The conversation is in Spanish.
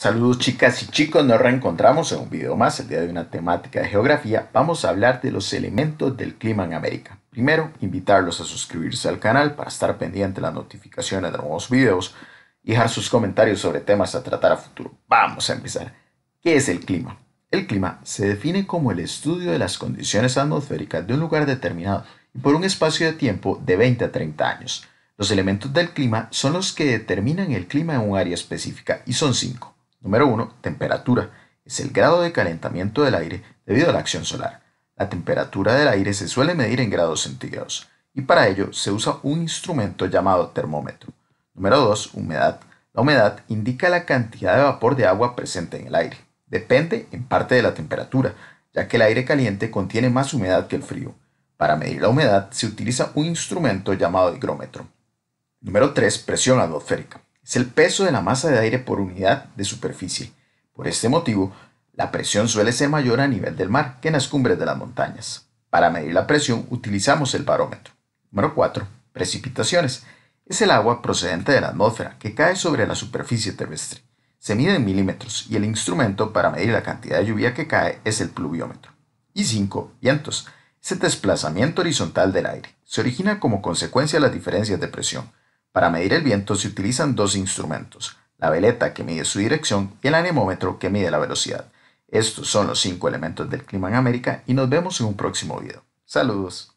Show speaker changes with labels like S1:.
S1: Saludos chicas y chicos, nos reencontramos en un video más, el día de una temática de geografía. Vamos a hablar de los elementos del clima en América. Primero, invitarlos a suscribirse al canal para estar pendiente de las notificaciones de nuevos videos y dejar sus comentarios sobre temas a tratar a futuro. Vamos a empezar. ¿Qué es el clima? El clima se define como el estudio de las condiciones atmosféricas de un lugar determinado y por un espacio de tiempo de 20 a 30 años. Los elementos del clima son los que determinan el clima en un área específica y son cinco Número 1. Temperatura. Es el grado de calentamiento del aire debido a la acción solar. La temperatura del aire se suele medir en grados centígrados y para ello se usa un instrumento llamado termómetro. Número 2. Humedad. La humedad indica la cantidad de vapor de agua presente en el aire. Depende en parte de la temperatura, ya que el aire caliente contiene más humedad que el frío. Para medir la humedad se utiliza un instrumento llamado higrómetro. Número 3. Presión atmosférica es el peso de la masa de aire por unidad de superficie. Por este motivo, la presión suele ser mayor a nivel del mar que en las cumbres de las montañas. Para medir la presión utilizamos el barómetro. Número 4. Precipitaciones. Es el agua procedente de la atmósfera que cae sobre la superficie terrestre. Se mide en milímetros y el instrumento para medir la cantidad de lluvia que cae es el pluviómetro. Y 5. Vientos. Es el desplazamiento horizontal del aire. Se origina como consecuencia de las diferencias de presión. Para medir el viento se utilizan dos instrumentos, la veleta que mide su dirección y el anemómetro que mide la velocidad. Estos son los cinco elementos del clima en América y nos vemos en un próximo video. Saludos.